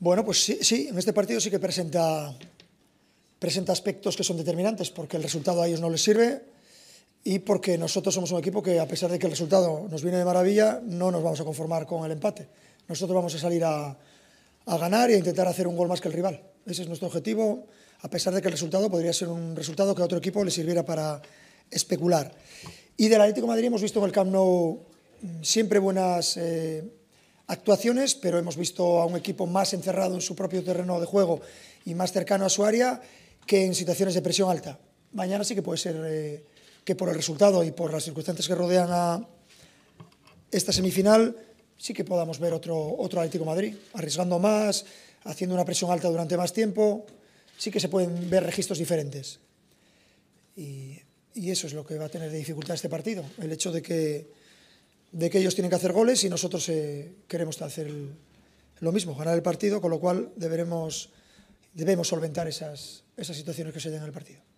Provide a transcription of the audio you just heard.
Bueno, pues sí, sí, en este partido sí que presenta, presenta aspectos que son determinantes, porque el resultado a ellos no les sirve y porque nosotros somos un equipo que, a pesar de que el resultado nos viene de maravilla, no nos vamos a conformar con el empate. Nosotros vamos a salir a, ganar y a intentar hacer un gol más que el rival. Ese es nuestro objetivo, a pesar de que el resultado podría ser un resultado que a otro equipo le sirviera para especular. Y del Atlético de Madrid hemos visto en el Camp Nou mm, siempre buenas... Eh, actuaciones, pero hemos visto a un equipo más encerrado en su propio terreno de juego y más cercano a su área que en situaciones de presión alta. Mañana sí que puede ser eh, que por el resultado y por las circunstancias que rodean a esta semifinal sí que podamos ver otro, otro Atlético Madrid, arriesgando más, haciendo una presión alta durante más tiempo, sí que se pueden ver registros diferentes. Y, y eso es lo que va a tener de dificultad este partido, el hecho de que de que ellos tienen que hacer goles y nosotros eh, queremos hacer lo mismo, ganar el partido, con lo cual debemos solventar esas, esas situaciones que se den en el partido.